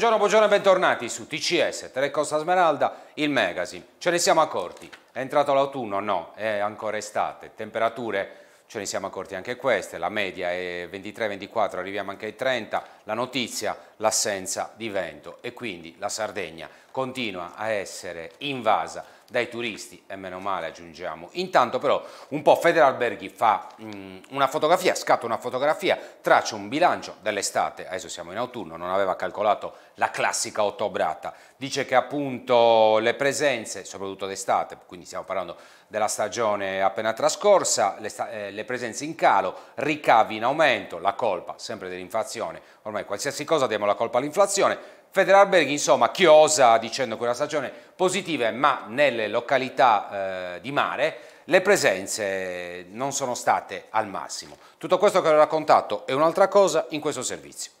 Buongiorno, buongiorno e bentornati su TCS, Telecosta Smeralda, il magazine. Ce ne siamo accorti, è entrato l'autunno? No, è ancora estate, temperature ce ne siamo accorti anche queste, la media è 23-24, arriviamo anche ai 30, la notizia l'assenza di vento e quindi la Sardegna continua a essere invasa dai turisti e meno male aggiungiamo. Intanto però un po' Federalberghi fa mh, mm, una fotografia, scatta una fotografia, traccia un bilancio dell'estate, adesso siamo in autunno, non aveva calcolato la classica ottobrata, dice che appunto le presenze, soprattutto d'estate, quindi stiamo parlando della stagione appena trascorsa, le, eh, le presenze in calo, ricavi in aumento, la colpa sempre dell'inflazione, ormai qualsiasi cosa diamo la colpa all'inflazione, Federalberghi insomma chiosa dicendo che una stagione positiva ma nelle località eh, di mare le presenze non sono state al massimo. Tutto questo che ho raccontato è un'altra cosa in questo servizio.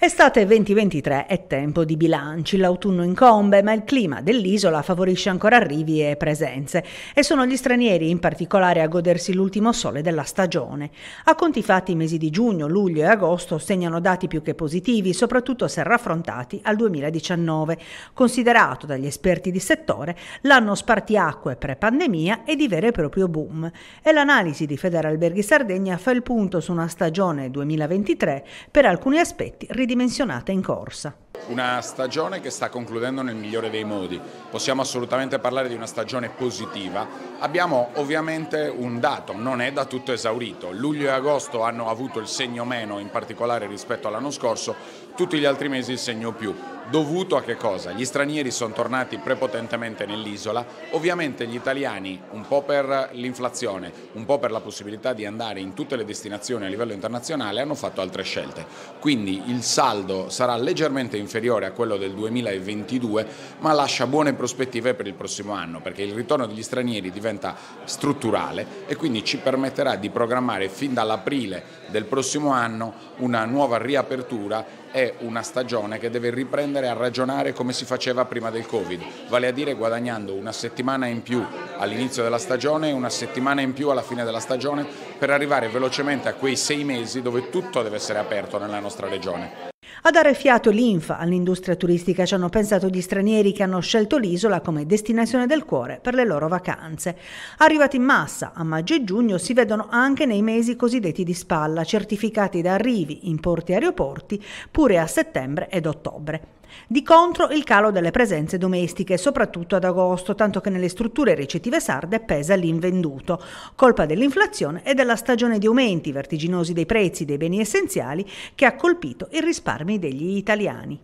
Estate 2023 è tempo di bilanci, l'autunno incombe, ma il clima dell'isola favorisce ancora arrivi e presenze e sono gli stranieri in particolare a godersi l'ultimo sole della stagione. A conti fatti i mesi di giugno, luglio e agosto segnano dati più che positivi, soprattutto se raffrontati al 2019, considerato dagli esperti di settore l'anno spartiacque pre-pandemia e di vero e proprio boom. E l'analisi di Federalberghi Sardegna fa il punto su una stagione 2023 per alcuni aspetti ridotta ridimensionata in corsa. Una stagione che sta concludendo nel migliore dei modi, possiamo assolutamente parlare di una stagione positiva. Abbiamo ovviamente un dato, non è da tutto esaurito, luglio e agosto hanno avuto il segno meno in particolare rispetto all'anno scorso, tutti gli altri mesi il segno più. Dovuto a che cosa? Gli stranieri sono tornati prepotentemente nell'isola, ovviamente gli italiani un po' per l'inflazione, un po' per la possibilità di andare in tutte le destinazioni a livello internazionale hanno fatto altre scelte, quindi il saldo sarà leggermente inferiore inferiore a quello del 2022, ma lascia buone prospettive per il prossimo anno, perché il ritorno degli stranieri diventa strutturale e quindi ci permetterà di programmare fin dall'aprile del prossimo anno una nuova riapertura e una stagione che deve riprendere a ragionare come si faceva prima del Covid, vale a dire guadagnando una settimana in più all'inizio della stagione e una settimana in più alla fine della stagione per arrivare velocemente a quei sei mesi dove tutto deve essere aperto nella nostra regione. A dare fiato linfa all'industria turistica ci hanno pensato gli stranieri che hanno scelto l'isola come destinazione del cuore per le loro vacanze. Arrivati in massa a maggio e giugno si vedono anche nei mesi cosiddetti di spalla, certificati da arrivi in porti e aeroporti pure a settembre ed ottobre. Di contro il calo delle presenze domestiche, soprattutto ad agosto, tanto che nelle strutture ricettive sarde pesa l'invenduto, colpa dell'inflazione e della stagione di aumenti vertiginosi dei prezzi dei beni essenziali che ha colpito i risparmi degli italiani.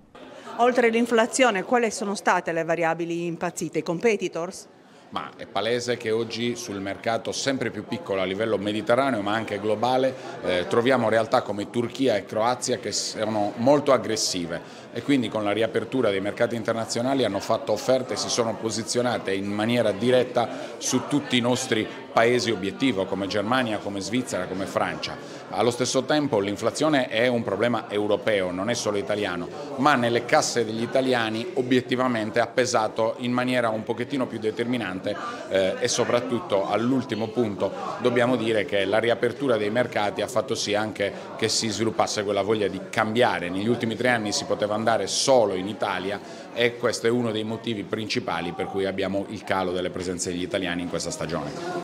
Oltre all'inflazione, quali sono state le variabili impazzite? I competitors? ma è palese che oggi sul mercato sempre più piccolo a livello mediterraneo ma anche globale eh, troviamo realtà come Turchia e Croazia che sono molto aggressive e quindi con la riapertura dei mercati internazionali hanno fatto offerte e si sono posizionate in maniera diretta su tutti i nostri paesi obiettivo come Germania, come Svizzera, come Francia. Allo stesso tempo l'inflazione è un problema europeo, non è solo italiano, ma nelle casse degli italiani obiettivamente ha pesato in maniera un pochettino più determinante eh, e soprattutto all'ultimo punto dobbiamo dire che la riapertura dei mercati ha fatto sì anche che si sviluppasse quella voglia di cambiare. Negli ultimi tre anni si poteva andare solo in Italia e questo è uno dei motivi principali per cui abbiamo il calo delle presenze degli italiani in questa stagione.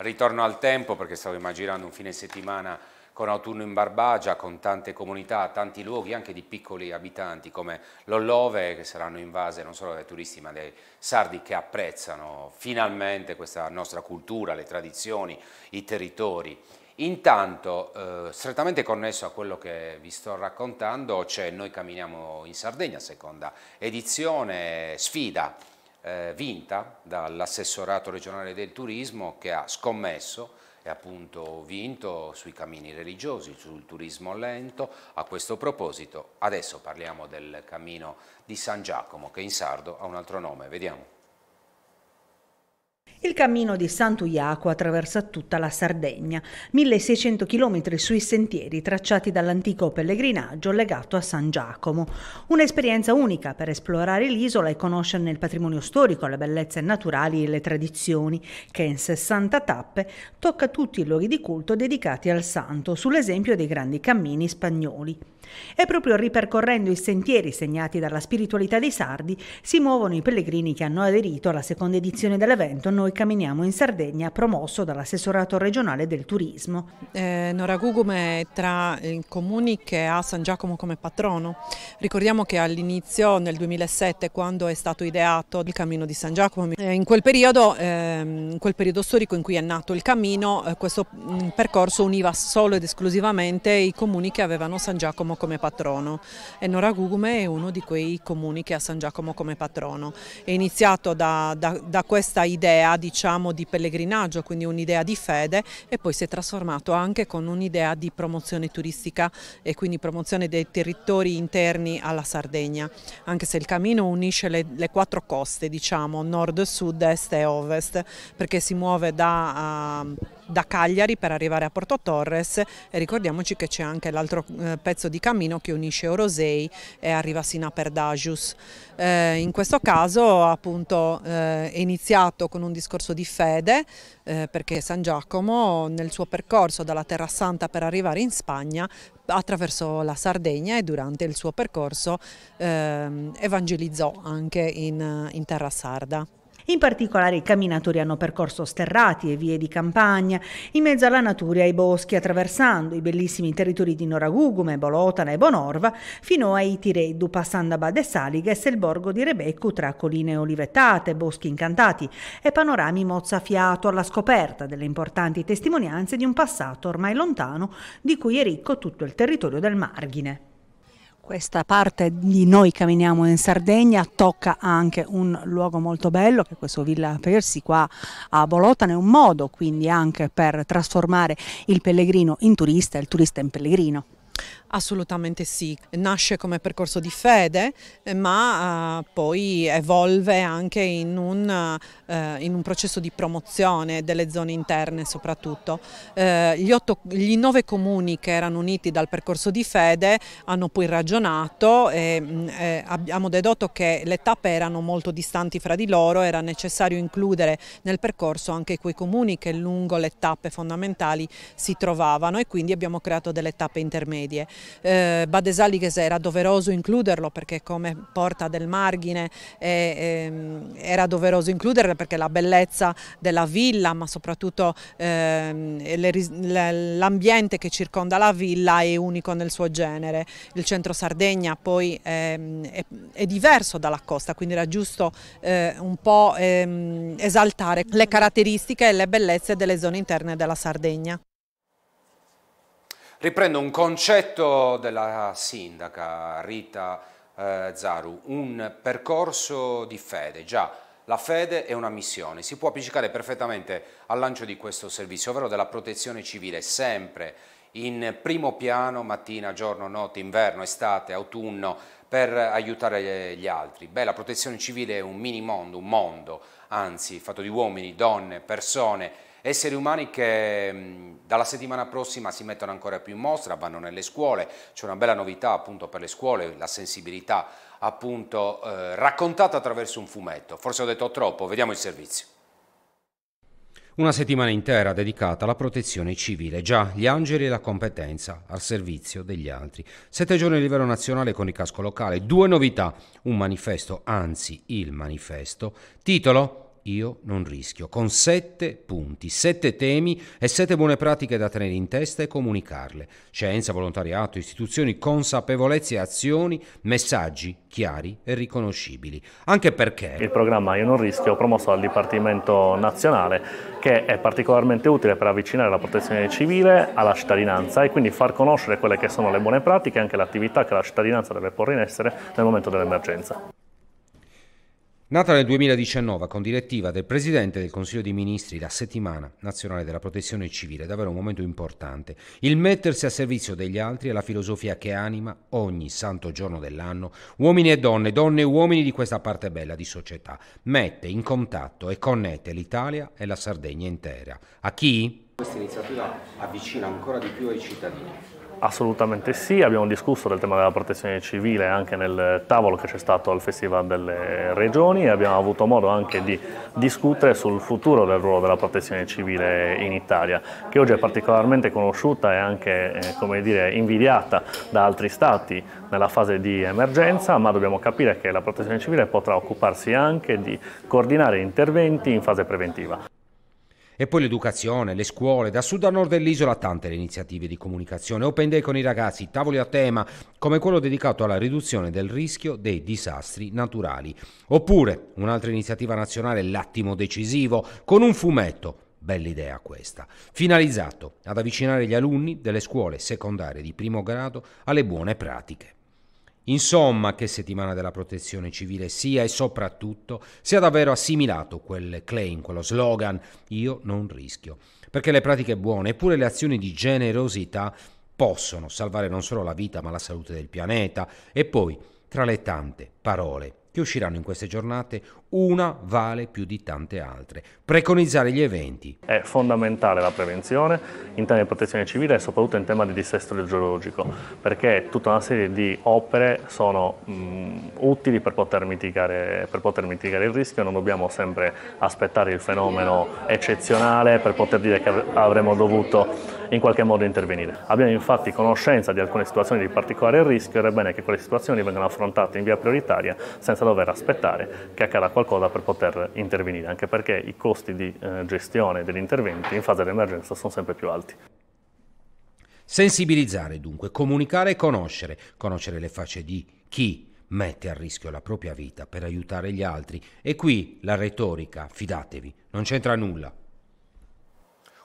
Ritorno al tempo perché stavo immaginando un fine settimana con autunno in Barbagia, con tante comunità, tanti luoghi anche di piccoli abitanti come l'Ollove che saranno invase non solo dai turisti ma dai sardi che apprezzano finalmente questa nostra cultura, le tradizioni, i territori. Intanto, eh, strettamente connesso a quello che vi sto raccontando, c'è Noi camminiamo in Sardegna, seconda edizione, sfida eh, vinta dall'assessorato regionale del turismo che ha scommesso e appunto vinto sui cammini religiosi, sul turismo lento. A questo proposito adesso parliamo del cammino di San Giacomo che in sardo ha un altro nome, vediamo. Il cammino di Sant'Uiaco attraversa tutta la Sardegna, 1600 km sui sentieri tracciati dall'antico pellegrinaggio legato a San Giacomo. Un'esperienza unica per esplorare l'isola e conoscerne il patrimonio storico, le bellezze naturali e le tradizioni, che in 60 tappe tocca tutti i luoghi di culto dedicati al santo, sull'esempio dei grandi cammini spagnoli. E proprio ripercorrendo i sentieri segnati dalla spiritualità dei sardi si muovono i pellegrini che hanno aderito alla seconda edizione dell'evento Noi noi camminiamo in Sardegna, promosso dall'assessorato regionale del turismo. Eh, Noragugum è tra i comuni che ha San Giacomo come patrono. Ricordiamo che all'inizio, nel 2007, quando è stato ideato il cammino di San Giacomo, eh, in, quel periodo, ehm, in quel periodo storico in cui è nato il cammino, eh, questo mm, percorso univa solo ed esclusivamente i comuni che avevano San Giacomo come patrono e Noragugume è uno di quei comuni che ha San Giacomo come patrono. È iniziato da, da, da questa idea diciamo di pellegrinaggio, quindi un'idea di fede e poi si è trasformato anche con un'idea di promozione turistica e quindi promozione dei territori interni alla Sardegna, anche se il cammino unisce le, le quattro coste, diciamo nord, sud, est e ovest, perché si muove da... Uh, da Cagliari per arrivare a Porto Torres e ricordiamoci che c'è anche l'altro eh, pezzo di cammino che unisce Orosei e arriva sino a Perdagius. Eh, in questo caso appunto eh, è iniziato con un discorso di fede eh, perché San Giacomo nel suo percorso dalla Terra Santa per arrivare in Spagna attraverso la Sardegna e durante il suo percorso ehm, evangelizzò anche in, in Terra Sarda. In particolare i camminatori hanno percorso sterrati e vie di campagna, in mezzo alla natura e ai boschi, attraversando i bellissimi territori di Noragugume, Bolotana e Bonorva, fino a Itireddu, passando a Badessaliges e il borgo di Rebeccu tra colline olivettate, boschi incantati e panorami mozzafiato alla scoperta delle importanti testimonianze di un passato ormai lontano di cui è ricco tutto il territorio del Margine. Questa parte di noi camminiamo in Sardegna tocca anche un luogo molto bello che è questo Villa Persi qua a Bolotane, è un modo quindi anche per trasformare il pellegrino in turista e il turista in pellegrino. Assolutamente sì, nasce come percorso di fede eh, ma uh, poi evolve anche in un, uh, in un, processo di promozione delle zone interne soprattutto. Uh, gli, otto, gli, nove comuni che erano uniti dal percorso di fede hanno poi ragionato e mh, mm, abbiamo dedotto che le tappe erano molto distanti fra di loro, era necessario includere nel percorso anche quei comuni che lungo le tappe fondamentali si trovavano e quindi abbiamo creato delle tappe intermedie tragedie. Eh, Badesali era doveroso includerlo perché come porta del margine eh, era doveroso includerlo perché la bellezza della villa ma soprattutto ehm, l'ambiente che circonda la villa è unico nel suo genere. Il centro Sardegna poi è, ehm, è, è diverso dalla costa quindi era giusto eh, un po' ehm, esaltare le caratteristiche e le bellezze delle zone interne della Sardegna. Riprendo un concetto della sindaca Rita eh, Zaru, un percorso di fede, già la fede è una missione, si può appiccicare perfettamente al lancio di questo servizio, ovvero della protezione civile, sempre in primo piano, mattina, giorno, notte, inverno, estate, autunno, per aiutare gli altri. Beh, la protezione civile è un mini mondo, un mondo, anzi, fatto di uomini, donne, persone, Esseri umani che mm, dalla settimana prossima si mettono ancora più in mostra, vanno nelle scuole, c'è una bella novità appunto per le scuole, la sensibilità appunto eh, raccontata attraverso un fumetto. Forse ho detto troppo, vediamo il servizio. Una settimana intera dedicata alla protezione civile, già gli angeli e la competenza al servizio degli altri. Sette giorni a livello nazionale con il casco locale, due novità, un manifesto, anzi il manifesto, titolo io non rischio, con sette punti, sette temi e sette buone pratiche da tenere in testa e comunicarle. Scienza, volontariato, istituzioni, consapevolezze e azioni, messaggi chiari e riconoscibili. Anche perché... Il programma Io non rischio promosso dal Dipartimento nazionale che è particolarmente utile per avvicinare la protezione civile alla cittadinanza e quindi far conoscere quelle che sono le buone pratiche e anche le attività che la cittadinanza deve porre in essere nel momento dell'emergenza. Nata nel 2019 con direttiva del Presidente del Consiglio dei Ministri la settimana nazionale della protezione civile è davvero un momento importante. Il mettersi a servizio degli altri è la filosofia che anima ogni santo giorno dell'anno uomini e donne, donne e uomini di questa parte bella di società. Mette in contatto e connette l'Italia e la Sardegna intera. A chi? Questa iniziativa avvicina ancora di più ai cittadini. Assolutamente sì, abbiamo discusso del tema della protezione civile anche nel tavolo che c'è stato al Festival delle Regioni e abbiamo avuto modo anche di discutere sul futuro del ruolo della protezione civile in Italia, che oggi è particolarmente conosciuta e anche eh, dire, invidiata da altri stati nella fase di emergenza, ma dobbiamo capire che la protezione civile potrà occuparsi anche di coordinare interventi in fase preventiva. E poi l'educazione, le scuole, da sud a nord dell'isola tante le iniziative di comunicazione, open day con i ragazzi, tavoli a tema, come quello dedicato alla riduzione del rischio dei disastri naturali. Oppure un'altra iniziativa nazionale, l'attimo decisivo, con un fumetto Bella idea questa, finalizzato ad avvicinare gli alunni delle scuole secondarie di primo grado alle buone pratiche. Insomma, che settimana della protezione civile sia e soprattutto sia davvero assimilato quel claim, quello slogan io non rischio, perché le pratiche buone, eppure le azioni di generosità possono salvare non solo la vita ma la salute del pianeta e poi tra le tante parole che usciranno in queste giornate una vale più di tante altre. Preconizzare gli eventi. È fondamentale la prevenzione in tema di protezione civile e soprattutto in tema di dissesto geologico, perché tutta una serie di opere sono mh, utili per poter, mitigare, per poter mitigare il rischio, non dobbiamo sempre aspettare il fenomeno eccezionale per poter dire che avremmo dovuto in qualche modo intervenire. Abbiamo infatti conoscenza di alcune situazioni di particolare rischio ed è bene che quelle situazioni vengano affrontate in via prioritaria senza dover aspettare che accada qualcosa qualcosa per poter intervenire, anche perché i costi di eh, gestione degli interventi in fase di emergenza sono sempre più alti. Sensibilizzare dunque, comunicare e conoscere, conoscere le facce di chi mette a rischio la propria vita per aiutare gli altri. E qui la retorica, fidatevi, non c'entra nulla.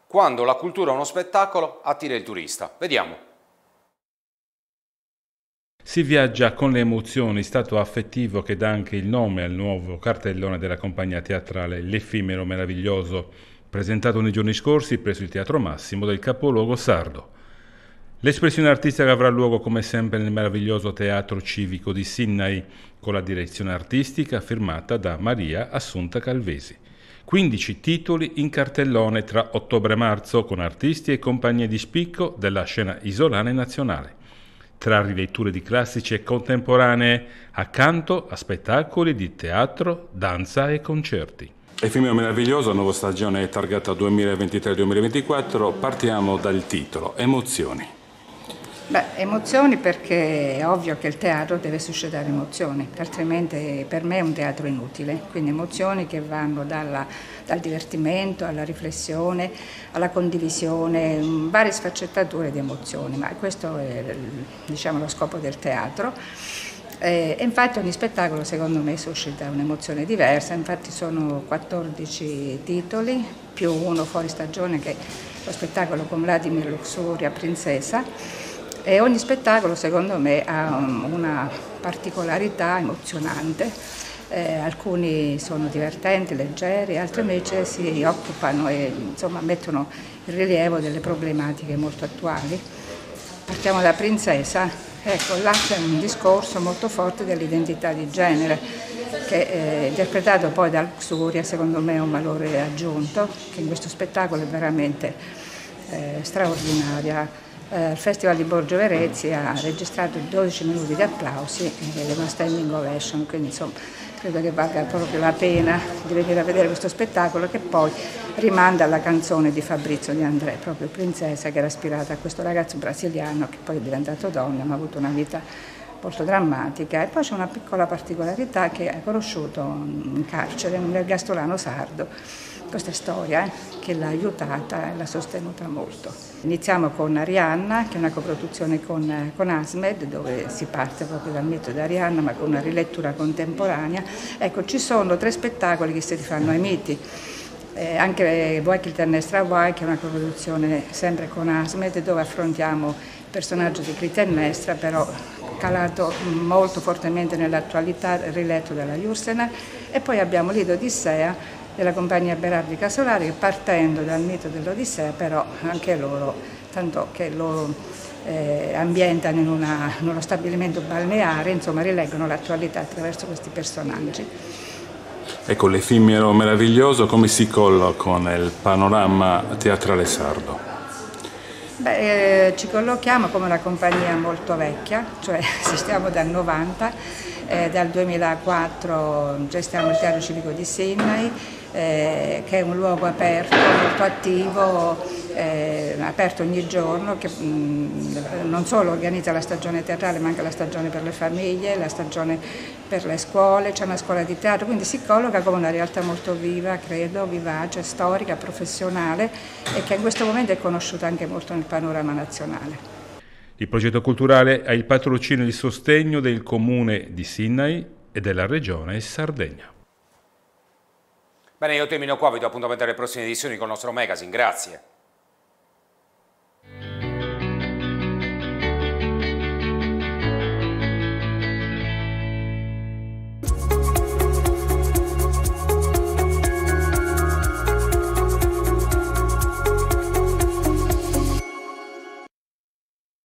Quando la cultura è uno spettacolo, attira il turista. Vediamo. Si viaggia con le emozioni, stato affettivo che dà anche il nome al nuovo cartellone della compagnia teatrale L'Effimero Meraviglioso, presentato nei giorni scorsi presso il Teatro Massimo del capoluogo sardo. L'espressione artistica avrà luogo come sempre nel meraviglioso teatro civico di Sinnai, con la direzione artistica firmata da Maria Assunta Calvesi. 15 titoli in cartellone tra ottobre e marzo con artisti e compagnie di spicco della scena isolana e nazionale tra riletture di classici e contemporanee, accanto a spettacoli di teatro, danza e concerti. Il film meraviglioso, nuova stagione targata 2023-2024, partiamo dal titolo, Emozioni. Beh, emozioni perché è ovvio che il teatro deve suscitare emozioni, altrimenti per me è un teatro inutile, quindi emozioni che vanno dalla, dal divertimento alla riflessione, alla condivisione, varie sfaccettature di emozioni, ma questo è diciamo, lo scopo del teatro. E infatti ogni spettacolo secondo me suscita un'emozione diversa, infatti sono 14 titoli più uno fuori stagione che è lo spettacolo con Vladimir Luxuria Princesa e ogni spettacolo secondo me ha um, una particolarità emozionante, eh, alcuni sono divertenti, leggeri, altri invece si occupano e insomma, mettono in rilievo delle problematiche molto attuali. Partiamo da Princesa, ecco, là c'è un discorso molto forte dell'identità di genere che eh, interpretato poi da Luxuria secondo me è un valore aggiunto che in questo spettacolo è veramente eh, straordinaria eh, al Festival di Borgio Verezzi ha registrato 12 minuti di applausi e una standing ovation, quindi insomma credo che valga proprio la pena di venire a vedere questo spettacolo che poi rimanda alla canzone di Fabrizio Di André, proprio Princesa, che era ispirata a questo ragazzo brasiliano che poi è diventato donna, ma ha avuto una vita molto drammatica. E poi c'è una piccola particolarità che ha conosciuto in carcere un ergastolano sardo questa storia eh, che l'ha aiutata e l'ha sostenuta molto. Iniziamo con Arianna, che è una coproduzione con, eh, con ASMED, dove si parte proprio dal mito di Arianna, ma con una rilettura contemporanea. Ecco, ci sono tre spettacoli che si rifanno ai miti. Eh, anche Boekil eh, Ternestra Hawaii, che è una coproduzione sempre con ASMED, dove affrontiamo il personaggio di Clitennestra, però calato molto fortemente nell'attualità, riletto dalla Jursena. E poi abbiamo Lido Odissea, della compagnia Berardi Casolari che partendo dal mito dell'Odissea però anche loro, tanto che loro eh, ambientano in, una, in uno stabilimento balneare, insomma rileggono l'attualità attraverso questi personaggi. Ecco, l'effimero meraviglioso come si colloca con il panorama teatrale sardo? Beh, eh, ci collochiamo come una compagnia molto vecchia, cioè stiamo dal 90 eh, dal 2004 gestiamo il Teatro Civico di Sydney eh, che è un luogo aperto, molto attivo, eh, aperto ogni giorno, che mh, mm, non solo organizza la stagione teatrale ma anche la stagione per le famiglie, la stagione per le scuole, c'è una scuola di teatro, quindi si colloca come una realtà molto viva, credo, vivace, storica, professionale e che in questo momento è conosciuta anche molto nel panorama nazionale. Il progetto culturale ha il patrocinio e il sostegno del comune di Sinai e della regione Sardegna. Bene, io termino qua, vi do appuntamento alle prossime edizioni con il nostro magazine, grazie.